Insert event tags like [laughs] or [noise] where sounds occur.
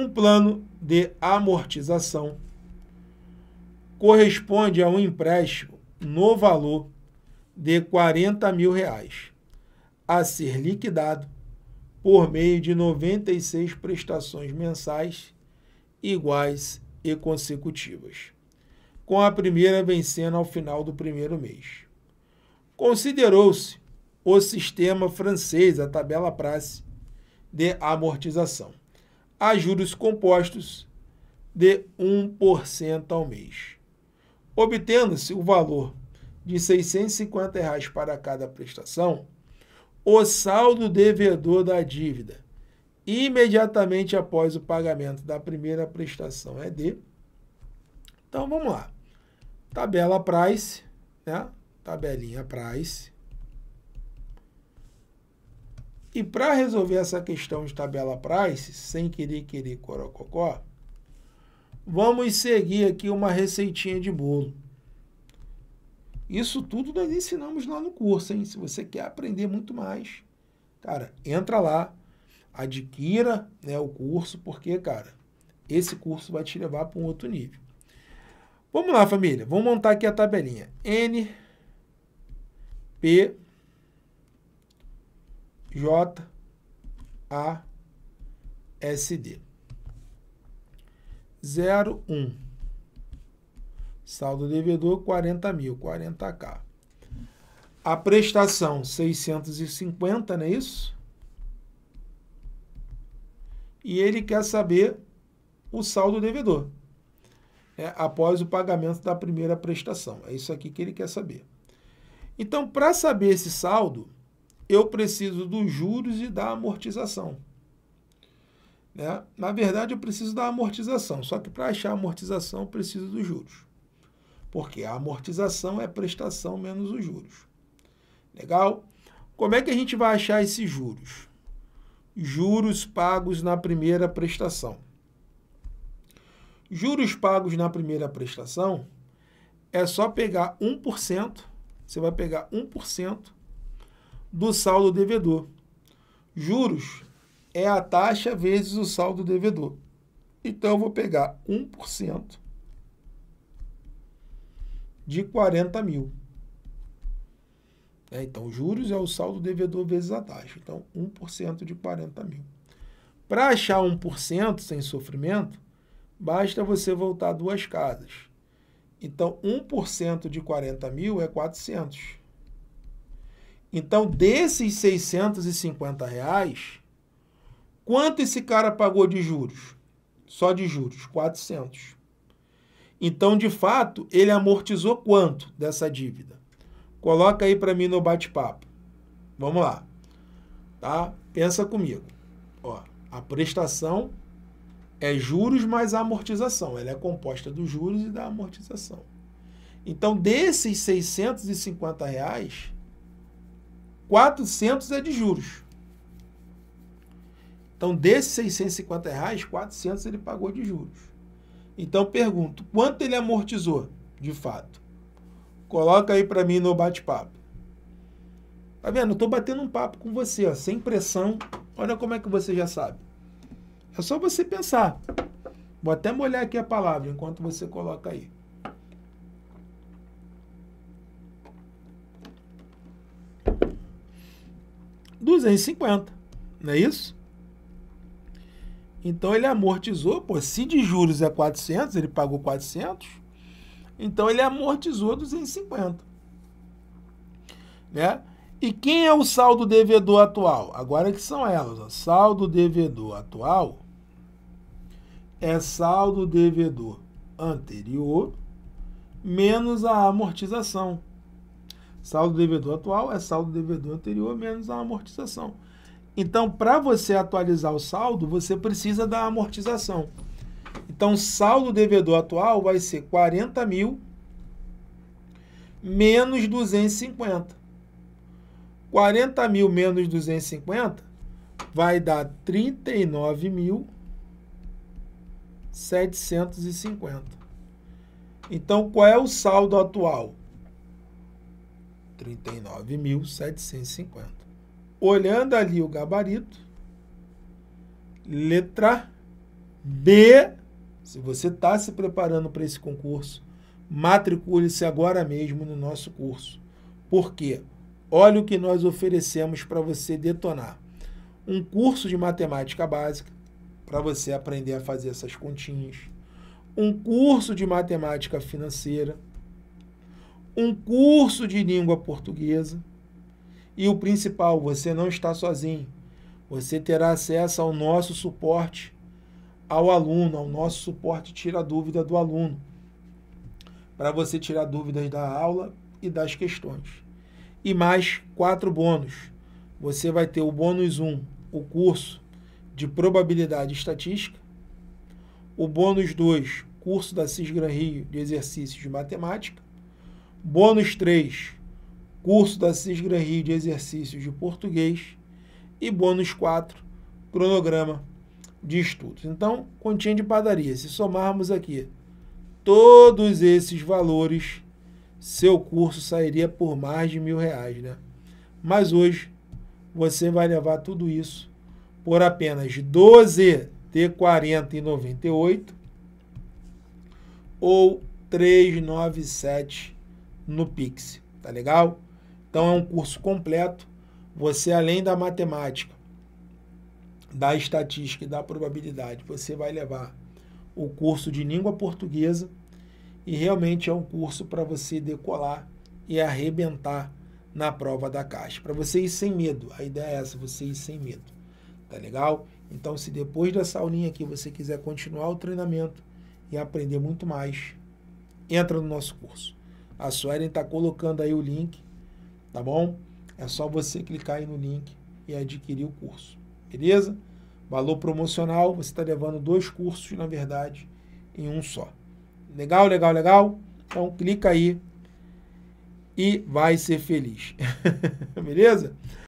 Um plano de amortização corresponde a um empréstimo no valor de 40 mil reais, a ser liquidado por meio de 96 prestações mensais iguais e consecutivas, com a primeira vencendo ao final do primeiro mês. Considerou-se o sistema francês, a tabela Prace, de amortização a juros compostos de 1% ao mês, obtendo-se o valor de R$ 650 reais para cada prestação, o saldo devedor da dívida imediatamente após o pagamento da primeira prestação é de. Então vamos lá. Tabela Price, né? Tabelinha Price. E para resolver essa questão de tabela price, sem querer querer corococó, vamos seguir aqui uma receitinha de bolo. Isso tudo nós ensinamos lá no curso, hein? Se você quer aprender muito mais, cara, entra lá, adquira né, o curso, porque, cara, esse curso vai te levar para um outro nível. Vamos lá, família. Vamos montar aqui a tabelinha. N, P, JASD. 01. Saldo devedor 40 mil, 40k. A prestação 650, não é isso? E ele quer saber o saldo devedor. É, após o pagamento da primeira prestação. É isso aqui que ele quer saber. Então, para saber esse saldo, eu preciso dos juros e da amortização. Né? Na verdade, eu preciso da amortização, só que para achar a amortização, eu preciso dos juros. Porque a amortização é a prestação menos os juros. Legal? Como é que a gente vai achar esses juros? Juros pagos na primeira prestação. Juros pagos na primeira prestação é só pegar 1%, você vai pegar 1% do saldo devedor. Juros é a taxa vezes o saldo devedor. Então, eu vou pegar 1% de 40 mil. É, então, juros é o saldo devedor vezes a taxa. Então, 1% de 40 mil. Para achar 1% sem sofrimento, basta você voltar duas casas. Então, 1% de 40 mil é 400. Então, desses 650 reais, quanto esse cara pagou de juros? Só de juros, 400. Então, de fato, ele amortizou quanto dessa dívida? Coloca aí para mim no bate-papo. Vamos lá. Tá? Pensa comigo. Ó, a prestação é juros mais amortização. Ela é composta dos juros e da amortização. Então, desses 650 reais, 400 é de juros. Então, desses 650 reais, 400 ele pagou de juros. Então, pergunto, quanto ele amortizou, de fato? Coloca aí para mim no bate-papo. Tá vendo? Eu tô batendo um papo com você, ó, sem pressão. Olha como é que você já sabe. É só você pensar. Vou até molhar aqui a palavra enquanto você coloca aí. 250, não é isso? Então ele amortizou, pô, se de juros é 400, ele pagou 400, então ele amortizou 250. Né? E quem é o saldo devedor atual? Agora que são elas, ó. saldo devedor atual é saldo devedor anterior menos a amortização. Saldo devedor atual é saldo devedor anterior menos a amortização. Então, para você atualizar o saldo, você precisa da amortização. Então, saldo devedor atual vai ser 40 mil menos 250. 40 mil menos 250 vai dar 39.750. Então, qual é o saldo atual? 39.750. Olhando ali o gabarito, letra B. Se você está se preparando para esse concurso, matricule-se agora mesmo no nosso curso. Por quê? Olha o que nós oferecemos para você detonar. Um curso de matemática básica, para você aprender a fazer essas continhas. Um curso de matemática financeira, um curso de língua portuguesa. E o principal, você não está sozinho. Você terá acesso ao nosso suporte ao aluno, ao nosso suporte tira dúvida do aluno, para você tirar dúvidas da aula e das questões. E mais quatro bônus. Você vai ter o bônus 1, o curso de probabilidade e estatística. O bônus 2, curso da Cisgran Rio de exercícios de matemática. Bônus 3, curso da Cisgran Rio de exercícios de português. E bônus 4, cronograma de estudos. Então, continha de padaria. Se somarmos aqui todos esses valores, seu curso sairia por mais de mil reais, né? Mas hoje você vai levar tudo isso por apenas 12 de 40 e 98 ou 397 no Pix, tá legal? Então é um curso completo. Você além da matemática, da estatística e da probabilidade, você vai levar o curso de língua portuguesa e realmente é um curso para você decolar e arrebentar na prova da caixa. Para você ir sem medo, a ideia é essa, você ir sem medo, tá legal? Então, se depois dessa aulinha aqui você quiser continuar o treinamento e aprender muito mais, entra no nosso curso. A Suelen está colocando aí o link, tá bom? É só você clicar aí no link e adquirir o curso, beleza? Valor promocional, você está levando dois cursos, na verdade, em um só. Legal, legal, legal? Então clica aí e vai ser feliz. [laughs] beleza?